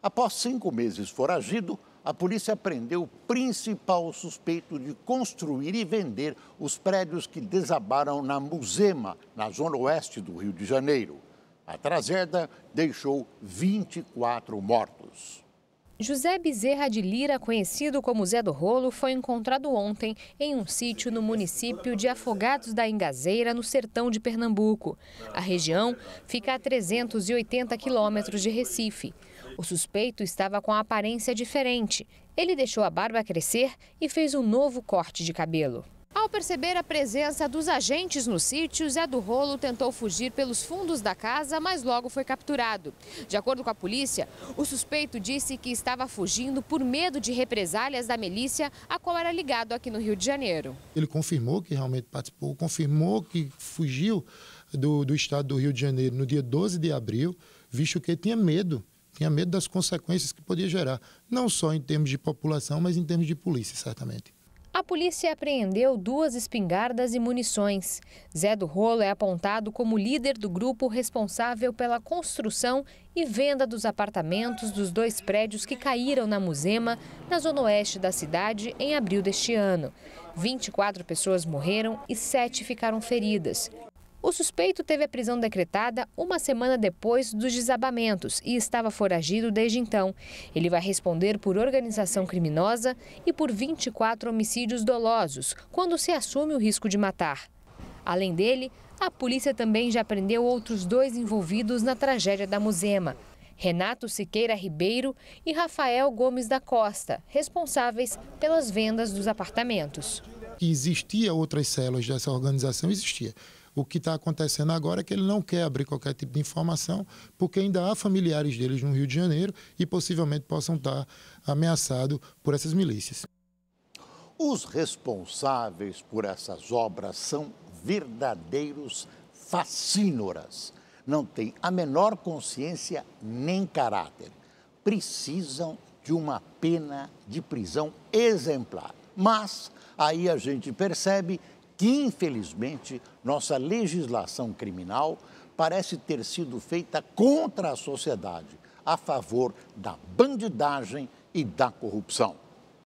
Após cinco meses foragido, a polícia prendeu o principal suspeito de construir e vender os prédios que desabaram na Muzema, na zona oeste do Rio de Janeiro. A tragédia deixou 24 mortos. José Bezerra de Lira, conhecido como Zé do Rolo, foi encontrado ontem em um sítio no município de Afogados da Ingazeira, no sertão de Pernambuco. A região fica a 380 quilômetros de Recife. O suspeito estava com aparência diferente. Ele deixou a barba crescer e fez um novo corte de cabelo. Ao perceber a presença dos agentes no sítio, Zé do Rolo tentou fugir pelos fundos da casa, mas logo foi capturado. De acordo com a polícia, o suspeito disse que estava fugindo por medo de represálias da milícia a qual era ligado aqui no Rio de Janeiro. Ele confirmou que realmente participou, confirmou que fugiu do, do estado do Rio de Janeiro no dia 12 de abril, visto que tinha medo tinha medo das consequências que podia gerar, não só em termos de população, mas em termos de polícia, certamente. A polícia apreendeu duas espingardas e munições. Zé do Rolo é apontado como líder do grupo responsável pela construção e venda dos apartamentos dos dois prédios que caíram na Muzema, na zona oeste da cidade, em abril deste ano. 24 pessoas morreram e 7 ficaram feridas. O suspeito teve a prisão decretada uma semana depois dos desabamentos e estava foragido desde então. Ele vai responder por organização criminosa e por 24 homicídios dolosos, quando se assume o risco de matar. Além dele, a polícia também já prendeu outros dois envolvidos na tragédia da Musema: Renato Siqueira Ribeiro e Rafael Gomes da Costa, responsáveis pelas vendas dos apartamentos. Existia outras células dessa organização, existia. O que está acontecendo agora é que ele não quer abrir qualquer tipo de informação, porque ainda há familiares deles no Rio de Janeiro e possivelmente possam estar ameaçados por essas milícias. Os responsáveis por essas obras são verdadeiros fascínoras. Não têm a menor consciência nem caráter. Precisam de uma pena de prisão exemplar. Mas aí a gente percebe que, infelizmente, nossa legislação criminal parece ter sido feita contra a sociedade, a favor da bandidagem e da corrupção.